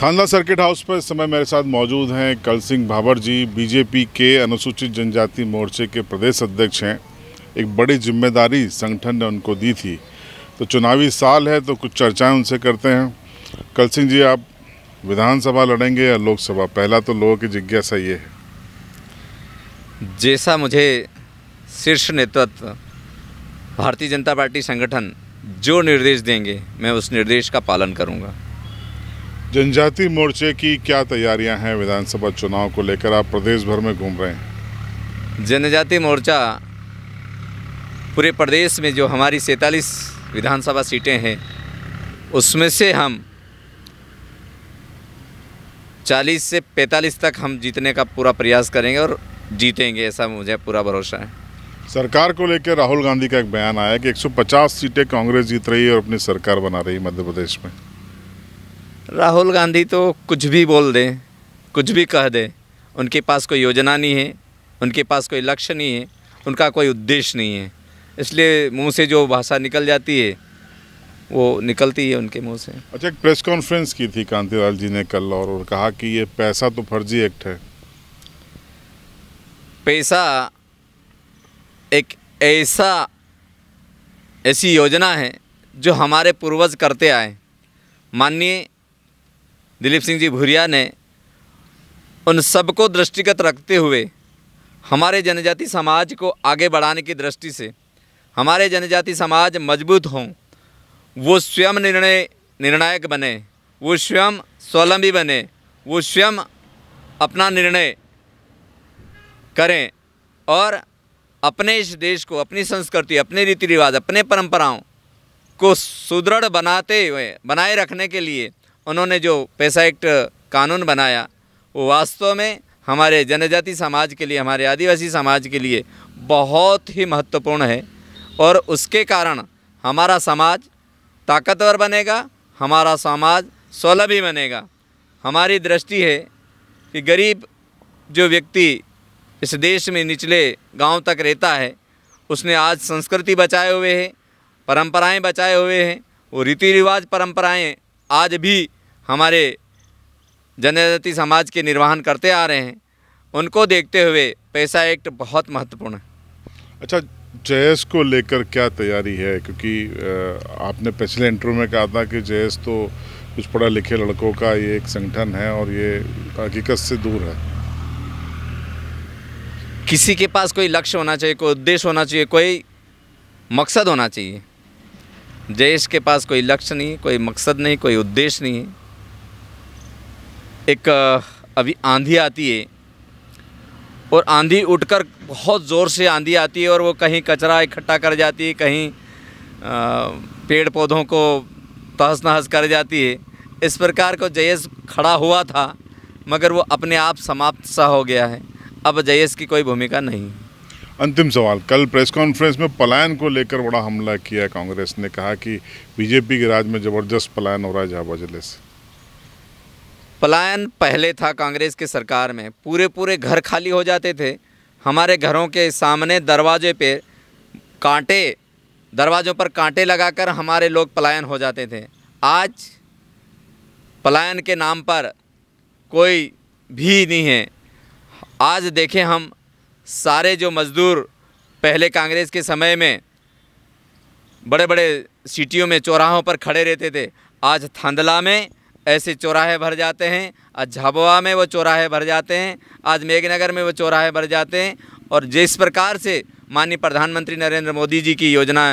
थाना circuit house पर इस समय मेरे साथ मौजूद हैं कल सिंह भाबर जी बीजेपी के अनुसूचित जनजाति मोर्चे के प्रदेश अध्यक्ष हैं एक बड़ी जिम्मेदारी संगठन ने उनको दी थी तो चुनावी साल है तो कुछ चर्चाएं उनसे करते हैं कल सिंह जी आप विधानसभा लड़ेंगे या लोकसभा पहला तो लोगों की जिज्ञासा ये है जैसा मुझे शीर्ष नेतृत्व भारतीय जनता पार्टी संगठन जो निर्देश देंगे मैं उस निर्देश का पालन करूँगा जनजाति मोर्चे की क्या तैयारियां हैं विधानसभा चुनाव को लेकर आप प्रदेश भर में घूम रहे हैं जनजाति मोर्चा पूरे प्रदेश में जो हमारी सैंतालीस विधानसभा सीटें हैं उसमें से हम 40 से 45 तक हम जीतने का पूरा प्रयास करेंगे और जीतेंगे ऐसा मुझे पूरा भरोसा है सरकार को लेकर राहुल गांधी का एक बयान आया कि 150 सीटें कांग्रेस जीत रही है और अपनी सरकार बना रही है मध्य प्रदेश में राहुल गांधी तो कुछ भी बोल दें कुछ भी कह दें उनके पास कोई योजना नहीं है उनके पास कोई लक्ष्य नहीं है उनका कोई उद्देश्य नहीं है इसलिए मुंह से जो भाषा निकल जाती है वो निकलती है उनके मुंह से अच्छा एक प्रेस कॉन्फ्रेंस की थी कांतिलाल जी ने कल और, और कहा कि ये पैसा तो फर्जी एक्ट है पैसा एक ऐसा ऐसी योजना है जो हमारे पूर्वज करते आए माननीय दिलीप सिंह जी भूरिया ने उन सबको दृष्टिगत रखते हुए हमारे जनजाति समाज को आगे बढ़ाने की दृष्टि से हमारे जनजाति समाज मजबूत हों वो स्वयं निर्णय निर्णायक बने वो स्वयं स्वावलंबी बने वो स्वयं अपना निर्णय करें और अपने इस देश को अपनी संस्कृति अपने रीति रिवाज अपने परंपराओं को सुदृढ़ बनाते हुए बनाए रखने के लिए उन्होंने जो पैसा एक्ट कानून बनाया वो वास्तव में हमारे जनजाति समाज के लिए हमारे आदिवासी समाज के लिए बहुत ही महत्वपूर्ण है और उसके कारण हमारा समाज ताकतवर बनेगा हमारा समाज सौलभी बनेगा हमारी दृष्टि है कि गरीब जो व्यक्ति इस देश में निचले गांव तक रहता है उसने आज संस्कृति बचाए हुए है परंपराएं बचाए हुए हैं वो रीति रिवाज परंपराएं आज भी हमारे जनजाति समाज के निर्वाहन करते आ रहे हैं उनको देखते हुए पैसा एक्ट बहुत महत्वपूर्ण है अच्छा जयस को लेकर क्या तैयारी है क्योंकि आपने पिछले इंटरव्यू में कहा था कि जयस तो कुछ पढ़ा लिखे लड़कों का ये एक संगठन है और ये हकीकत से दूर है किसी के पास कोई लक्ष्य होना चाहिए कोई उद्देश्य होना चाहिए कोई मकसद होना चाहिए जयेश के पास कोई लक्ष्य नहीं कोई मकसद नहीं कोई उद्देश्य नहीं है एक अभी आंधी आती है और आंधी उठकर बहुत ज़ोर से आंधी आती है और वो कहीं कचरा इकट्ठा कर जाती है कहीं पेड़ पौधों को तहस नहस कर जाती है इस प्रकार को जयेस खड़ा हुआ था मगर वो अपने आप समाप्त सा हो गया है अब जयेस की कोई भूमिका नहीं अंतिम सवाल कल प्रेस कॉन्फ्रेंस में पलायन को लेकर बड़ा हमला किया कांग्रेस ने कहा कि बीजेपी के राज में ज़बरदस्त पलायन हो रहा है जहाँ जिले से पलायन पहले था कांग्रेस की सरकार में पूरे पूरे घर खाली हो जाते थे हमारे घरों के सामने दरवाजे पे कांटे दरवाज़ों पर कांटे लगाकर हमारे लोग पलायन हो जाते थे आज पलायन के नाम पर कोई भी नहीं है आज देखें हम सारे जो मज़दूर पहले कांग्रेस के समय में बड़े बड़े सिटियों में चौराहों पर खड़े रहते थे आज थांदला में ऐसे चौराहे भर जाते हैं आज झाबुआ में वो चौराहे भर जाते हैं आज मेघनगर में वो चौराहे भर जाते हैं और जिस प्रकार से माननीय प्रधानमंत्री नरेंद्र मोदी जी की योजना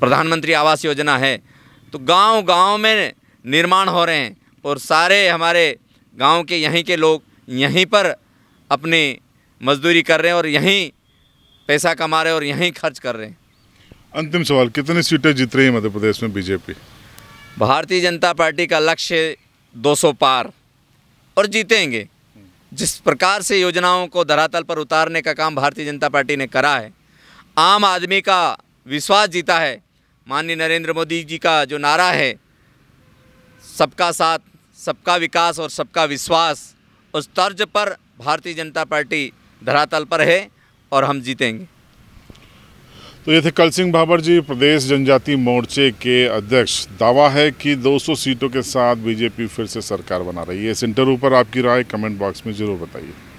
प्रधानमंत्री आवास योजना है तो गांव गांव में निर्माण हो रहे हैं और सारे हमारे गांव के यहीं के लोग यहीं पर अपनी मजदूरी कर रहे हैं और यहीं पैसा कमा रहे हैं और यहीं खर्च कर रहे हैं अंतिम सवाल कितनी सीटें जीत रही है मध्य प्रदेश में बीजेपी भारतीय जनता पार्टी का लक्ष्य 200 पार और जीतेंगे जिस प्रकार से योजनाओं को धरातल पर उतारने का काम भारतीय जनता पार्टी ने करा है आम आदमी का विश्वास जीता है माननीय नरेंद्र मोदी जी का जो नारा है सबका साथ सबका विकास और सबका विश्वास उस तर्ज पर भारतीय जनता पार्टी धरातल पर है और हम जीतेंगे तो ये थे कल सिंह भाबर जी प्रदेश जनजाति मोर्चे के अध्यक्ष दावा है कि 200 सीटों के साथ बीजेपी फिर से सरकार बना रही है इस इंटरव्यू पर आपकी राय कमेंट बॉक्स में ज़रूर बताइए